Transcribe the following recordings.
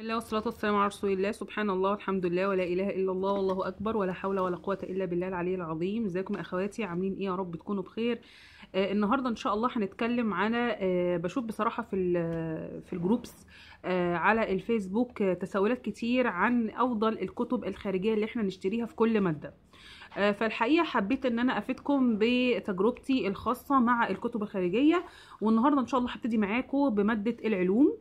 بسم الله والصلاة والسلام على رسول الله سبحان الله والحمد لله ولا إله إلا الله والله أكبر ولا حول ولا قوة إلا بالله العلي العظيم ازيكم أخواتي عاملين إيه يا رب تكونوا بخير آه النهاردة إن شاء الله هنتكلم على آه بشوف بصراحة في في الجروبس آه على الفيسبوك آه تساؤلات كتير عن أفضل الكتب الخارجية اللي احنا نشتريها في كل مادة آه، فالحقيقة حبيت ان انا افيدكم بتجربتي الخاصة مع الكتب الخارجية والنهاردة ان شاء الله هبتدي معاكم بمادة العلوم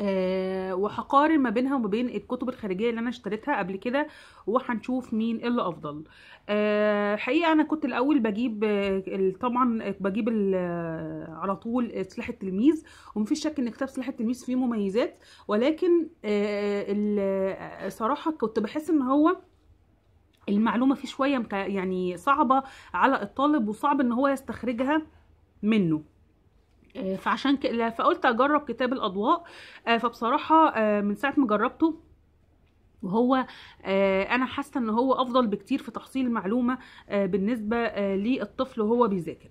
أه وهقارن ما بينها وما بين الكتب الخارجيه اللي انا اشتريتها قبل كده وهنشوف مين اللي افضل أه حقيقه انا كنت الاول بجيب آه، طبعا بجيب آه، على طول سلاح التلميذ ومفيش شك ان كتاب سلاح التلميذ فيه مميزات ولكن آه،, أه صراحه كنت بحس ان هو المعلومه فيه شويه يعني صعبه على الطالب وصعب ان هو يستخرجها منه فعشان كده فقلت اجرب كتاب الاضواء آه، فبصراحه آه، من ساعه ما جربته وهو آه، انا حاسه ان هو افضل بكتير في تحصيل المعلومه آه، بالنسبه آه، للطفل وهو بيذاكر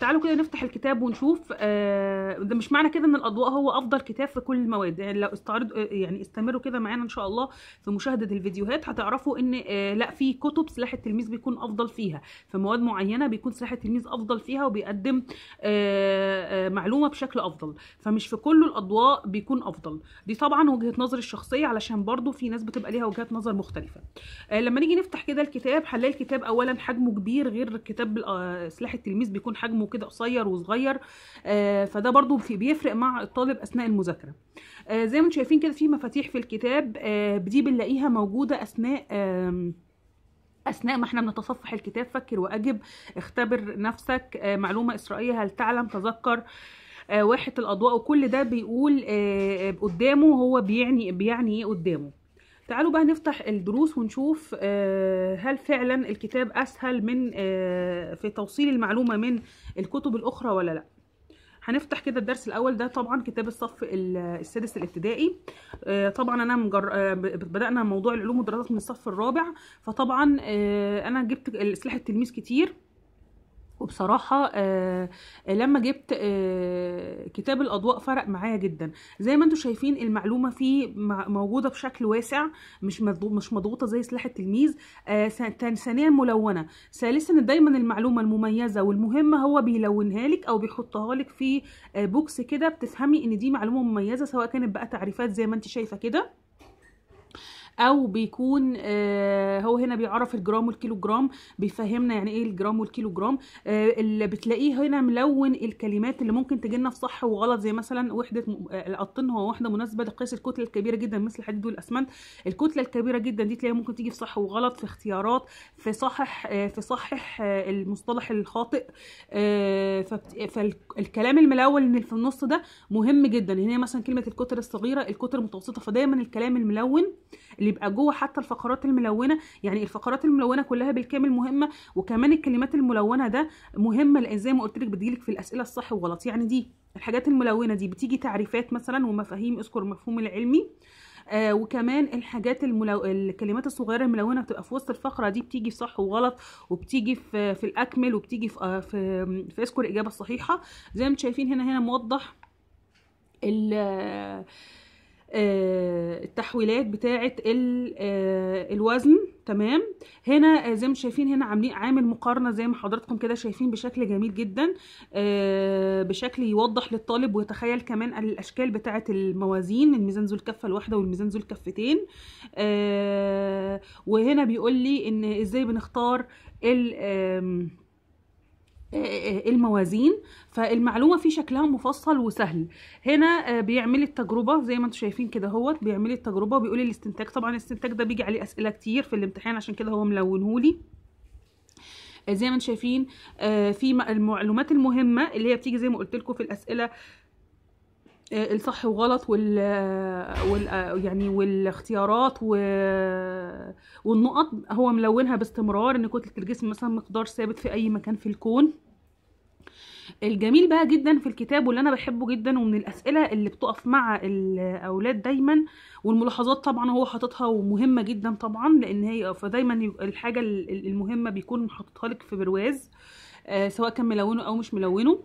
تعالوا كده نفتح الكتاب ونشوف ده مش معنى كده ان الاضواء هو افضل كتاب في كل المواد يعني لو استعرض يعني استمروا كده معانا ان شاء الله في مشاهده الفيديوهات هتعرفوا ان لا في كتب سلاح التلميذ بيكون افضل فيها في مواد معينه بيكون سلاح التلميذ افضل فيها وبيقدم معلومه بشكل افضل فمش في كل الاضواء بيكون افضل دي طبعا وجهه نظري الشخصيه علشان برضو في ناس بتبقى ليها وجهات نظر مختلفه آه لما نيجي نفتح كده الكتاب هنلاقي الكتاب اولا حجمه كبير غير كتاب آه، سلاح التلميذ بيكون حجمه كده قصير وصغير آه فده برضو بيفرق مع الطالب اثناء المذاكره آه زي ما انتم شايفين كده في مفاتيح في الكتاب آه دي بنلاقيها موجوده اثناء آه اثناء ما احنا بنتصفح الكتاب فكر واجب اختبر نفسك آه معلومه اسرائيليه هل تعلم تذكر آه واحد الاضواء وكل ده بيقول آه قدامه هو بيعني بيعني ايه قدامه تعالوا بقى نفتح الدروس ونشوف آه، هل فعلا الكتاب اسهل من آه، في توصيل المعلومه من الكتب الاخرى ولا لا هنفتح كده الدرس الاول ده طبعا كتاب الصف السادس الابتدائي آه، طبعا انا مجر... بدانا موضوع العلوم والدراسات من الصف الرابع فطبعا انا جبت سلاح التلميذ كتير وبصراحة آه،, آه لما جبت آه كتاب الأضواء فرق معايا جدا زي ما انتم شايفين المعلومة فيه موجودة بشكل واسع مش مش مضغوطة زي سلاح التلميذ آه ثانيا ملونة ثالثا دايما المعلومة المميزة والمهمة هو بيلونها لك أو بيحطها لك في آه بوكس كده بتفهمي إن دي معلومة مميزة سواء كانت بقى تعريفات زي ما انت شايفة كده او بيكون آه، هو هنا بيعرف الجرام والكيلو جرام بيفهمنا يعني ايه الجرام والكيلو جرام آه، اللي بتلاقيه هنا ملون الكلمات اللي ممكن تجي لنا في صح وغلط زي مثلا وحده آه، القطن هو وحده مناسبه لقياس الكتله الكبيره جدا مثل الحديد والاسمنت الكتله الكبيره جدا دي تلاقيها ممكن تيجي في صح وغلط في اختيارات في صحح في صحح المصطلح الخاطئ فالكلام الملون اللي في النص ده مهم جدا يعني هنا مثلا كلمه الكتله الصغيره الكتله المتوسطه فدايما الكلام الملون اللي يبقى جوه حتى الفقرات الملونه يعني الفقرات الملونه كلها بالكامل مهمه وكمان الكلمات الملونه ده مهمه لان زي ما قلت لك بتجيلك في الاسئله الصح والغلط يعني دي الحاجات الملونه دي بتيجي تعريفات مثلا ومفاهيم اذكر المفهوم العلمي آه وكمان الحاجات الملو... الكلمات الصغيره الملونه بتبقى في وسط الفقره دي بتيجي في صح وغلط وبتيجي في في الاكمل وبتيجي في آه، في, في اذكر الاجابه الصحيحه زي ما انتم شايفين هنا هنا موضح ال آه، التحويلات بتاعه آه، الوزن تمام هنا آه، زي ما شايفين هنا عاملين عامل مقارنه زي ما حضراتكم كده شايفين بشكل جميل جدا بشكل يوضح للطالب ويتخيل كمان الاشكال بتاعه الموازين الميزان ذو الكفه الواحده والميزان ذو الكفتين وهنا بيقول لي ان ازاي بنختار ال الموازين فالمعلومه في شكلها مفصل وسهل هنا آه، بيعمل التجربه زي ما انتم شايفين كده اهوت بيعمل التجربه وبيقول الاستنتاج طبعا الاستنتاج ده بيجي عليه اسئله كتير في الامتحان عشان كده هو ملونهولي آه، زي ما انتم شايفين آه، في المعلومات المهمه اللي هي بتيجي زي ما قلت لكم في الاسئله الصح وغلط وال, وال... يعني والاختيارات و... والنقط هو ملونها باستمرار ان كتله الجسم مثلا مقدار ثابت في اي مكان في الكون الجميل بقى جدا في الكتاب واللي انا بحبه جدا ومن الاسئله اللي بتقف مع الاولاد دايما والملاحظات طبعا هو حاططها ومهمه جدا طبعا لان هي فدايما الحاجه المهمه بيكون حاططها لك في برواز آه سواء كان ملونه او مش ملونه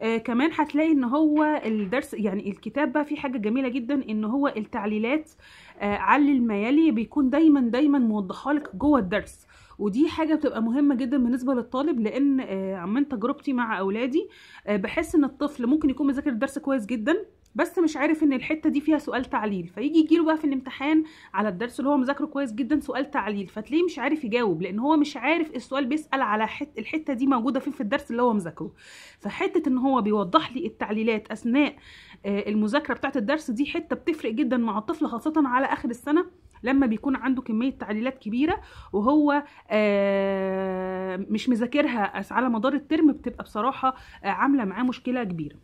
آه كمان هتلاقي ان هو الدرس يعني الكتاب بقى فيه حاجه جميله جدا ان هو التعليلات آه على الميالي بيكون دايما دايما موضحه لك جوه الدرس ودي حاجه بتبقى مهمه جدا بالنسبه للطالب لان آه، من تجربتي مع اولادي آه، بحس ان الطفل ممكن يكون مذاكر الدرس كويس جدا بس مش عارف ان الحته دي فيها سؤال تعليل فيجي يجيله بقى في الامتحان على الدرس اللي هو مذاكره كويس جدا سؤال تعليل فتلاقيه مش عارف يجاوب لان هو مش عارف السؤال بيسال على حت الحته دي موجوده فين في الدرس اللي هو مذاكره فحته ان هو بيوضح لي التعليلات اثناء آه، المذاكره بتاعت الدرس دي حته بتفرق جدا مع الطفل خاصه على اخر السنه لما بيكون عنده كميه تعليلات كبيره وهو آه، مش مذاكرها على مدار الترم بتبقى بصراحه آه، عامله معاه مشكله كبيره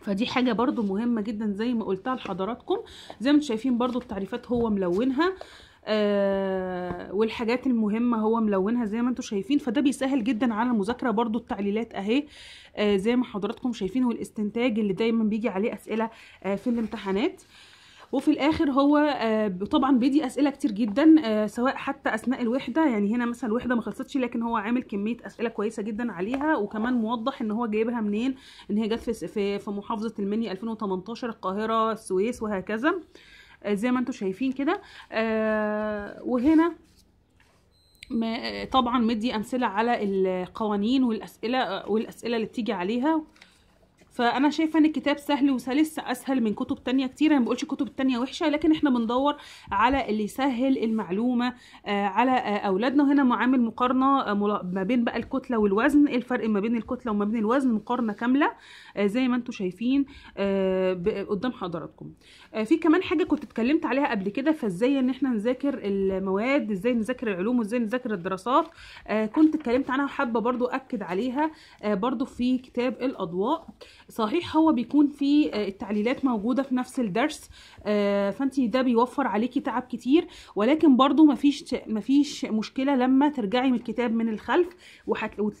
فدي حاجه برده مهمه جدا زي ما قلتها لحضراتكم زي ما انتم شايفين برده التعريفات هو ملونها آه، والحاجات المهمه هو ملونها زي ما انتم شايفين فده بيسهل جدا على المذاكره برضو التعليلات اهي آه، زي ما حضراتكم شايفين والاستنتاج اللي دايما بيجي عليه اسئله آه، في الامتحانات وفي الاخر هو طبعا بيدي اسئله كتير جدا سواء حتى اثناء الوحده يعني هنا مثلا الوحده ما خلصتش لكن هو عامل كميه اسئله كويسه جدا عليها وكمان موضح ان هو جايبها منين ان هي جت في في محافظه المنيا 2018 القاهره السويس وهكذا آه، زي ما انتم شايفين كده آه، وهنا آه، طبعا مدي امثله على القوانين والاسئله والاسئله اللي بتيجي عليها فانا شايفه ان الكتاب سهل وسلس اسهل من كتب تانية كتير انا ما بقولش الكتب التانية وحشه لكن احنا بندور على اللي يسهل المعلومه آه، على آه، اولادنا هنا عامل مقارنه آه، ما بين بقى الكتله والوزن إيه الفرق ما بين الكتله وما بين الوزن مقارنه كامله زي ما انتم شايفين قدام حضراتكم في كمان حاجه كنت اتكلمت عليها قبل كده فازاي ان احنا نذاكر المواد ازاي نذاكر العلوم وازاي نذاكر الدراسات كنت اتكلمت عنها وحابه برضو اكد عليها برضو في كتاب الاضواء صحيح هو بيكون في آه، التعليلات موجوده في نفس الدرس آه، فانت ده بيوفر عليكي تعب كتير ولكن برضو مفيش مفيش مشكله لما ترجعي من الكتاب من الخلف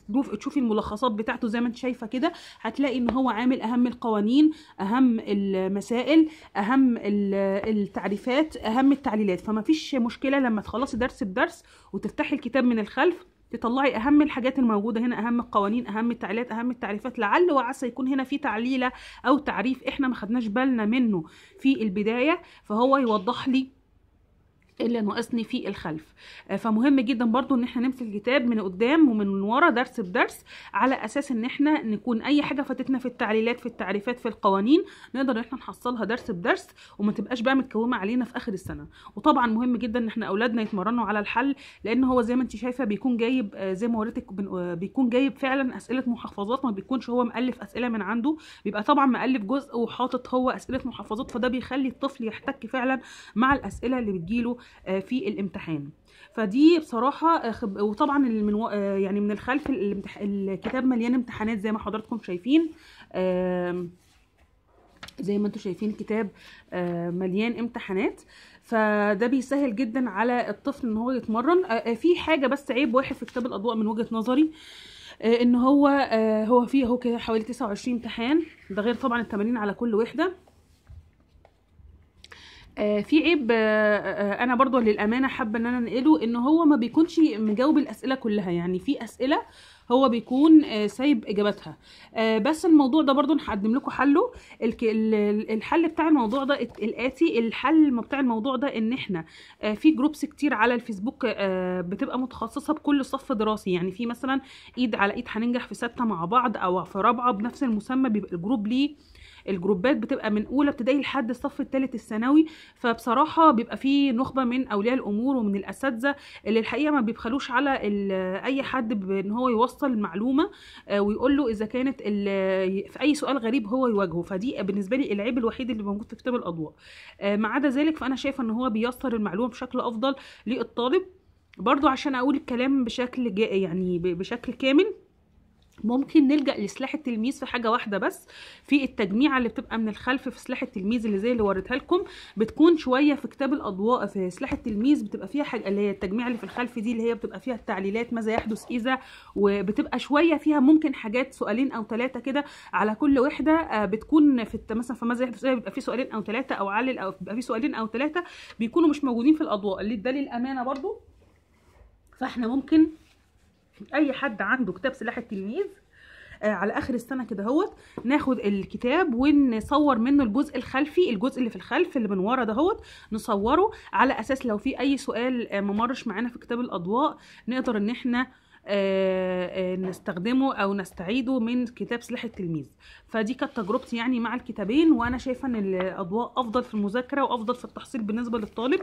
وتشوفي الملخصات بتاعته زي ما انت شايفه كده هتلاقي ان هو عامل اهم القوانين اهم المسائل اهم التعريفات اهم التعليلات فمفيش مشكله لما تخلصي درس بدرس وتفتحي الكتاب من الخلف تطلعي اهم الحاجات الموجوده هنا اهم القوانين اهم التعليلات اهم التعريفات لعل وعسى يكون هنا في تعليله او تعريف احنا ما خدناش بالنا منه في البدايه فهو يوضح لي اللي ناقصني في الخلف آه، فمهم جدا برضو ان احنا نمسك الكتاب من قدام ومن ورا درس بدرس على اساس ان احنا نكون اي حاجه فاتتنا في التعليلات في التعريفات في القوانين نقدر ان احنا نحصلها درس بدرس وما تبقاش بقى متكومه علينا في اخر السنه وطبعا مهم جدا ان احنا اولادنا يتمرنوا على الحل لان هو زي ما انت شايفه بيكون جايب آه، زي ما وريتك آه، بيكون جايب فعلا اسئله محافظات ما بيكونش هو مالف اسئله من عنده بيبقى طبعا مالف جزء وحاطط هو اسئله محافظات فده بيخلي الطفل يحتك فعلا مع الاسئله اللي بتجيله آه، في الامتحان فدي بصراحه آه، وطبعا من آه، يعني من الخلف الكتاب مليان امتحانات زي ما حضراتكم شايفين زي ما انتم شايفين كتاب مليان امتحانات فده بيسهل جدا على الطفل ان هو يتمرن في حاجه بس عيب واحد في كتاب الاضواء من وجهه نظري ان هو هو فيه اهو كده حوالي 29 امتحان ده غير طبعا التمارين على كل وحده آه، في عيب آه، آه، انا برضو للامانه حابه ان انا انقله ان هو ما بيكونش مجاوب الاسئله كلها يعني في اسئله هو بيكون سايب اجاباتها بس الموضوع ده برضو هقدم لكم حله الحل بتاع الموضوع ده الاتي الحل بتاع الموضوع ده ان احنا في جروبس كتير على الفيسبوك بتبقى متخصصه بكل صف دراسي يعني في مثلا ايد على ايد هننجح في سته مع بعض او في رابعه بنفس المسمى بيبقى الجروب ليه الجروبات بتبقى من اولى ابتدائي لحد الصف الثالث الثانوي فبصراحه بيبقى في نخبه من اولياء الامور ومن الاساتذه اللي الحقيقه ما بيبخلوش على آه، اي حد بان هو يوصل المعلومه آه، ويقول له اذا كانت آه، في اي سؤال غريب هو يواجهه فدي بالنسبه لي العيب الوحيد اللي موجود في كتاب الاضواء ما عدا ذلك فانا شايفه ان هو بيسر المعلومه بشكل افضل للطالب برضو عشان اقول الكلام بشكل يعني بشكل كامل ممكن نلجا لسلاح التلميذ في حاجه واحده بس في التجميعه اللي بتبقى من الخلف في سلاح التلميذ اللي زي اللي وريتها لكم بتكون شويه في كتاب الاضواء في سلاح التلميذ بتبقى فيها حاجه اللي هي التجميعه اللي في الخلف دي اللي هي بتبقى فيها التعليلات ماذا يحدث اذا وبتبقى شويه فيها ممكن حاجات سؤالين او ثلاثه كده على كل وحده آه، بتكون في مثلا في ماذا يحدث اذا بيبقى في سؤالين او ثلاثه او علل او بيبقى في سؤالين او ثلاثه بيكونوا مش موجودين في الاضواء اللي ده للامانه برده فاحنا ممكن اي حد عنده كتاب سلاح التلميذ آه على اخر السنه كده اهوت ناخد الكتاب ونصور منه الجزء الخلفي الجزء اللي في الخلف اللي من ورا دهوت نصوره على اساس لو في اي سؤال آه ممرش معانا في كتاب الاضواء نقدر ان احنا آه، آه، نستخدمه او نستعيده من كتاب سلاح التلميذ فدي كانت تجربتي يعني مع الكتابين وانا شايفه ان الاضواء افضل في المذاكره وافضل في التحصيل بالنسبه للطالب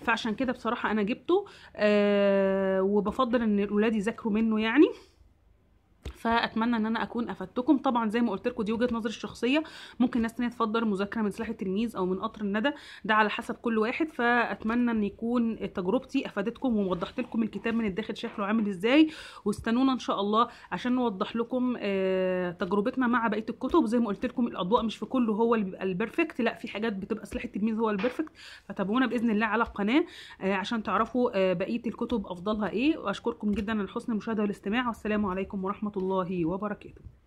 فعشان كده بصراحه انا جبته آه، وبفضل ان الاولاد يذاكروا منه يعني فاتمنى ان انا اكون افدتكم طبعا زي ما قلت لكم دي وجهه نظري الشخصيه ممكن ناس تانية تفضل مذاكره من سلاح التلميذ او من قطر الندى ده على حسب كل واحد فاتمنى ان يكون تجربتي افادتكم ووضحت لكم الكتاب من الداخل شكله عامل ازاي واستنونا ان شاء الله عشان نوضح لكم آه، تجربتنا مع بقيه الكتب زي ما قلت لكم الاضواء مش في كله هو اللي بيبقى البرفكت لا في حاجات بتبقى سلاح التلميذ هو البرفكت فتابعونا باذن الله على القناه آه، عشان تعرفوا آه، بقيه الكتب افضلها ايه واشكركم جدا على حسن المشاهده والاستماع والسلام عليكم ورحمه الله الله وبركاته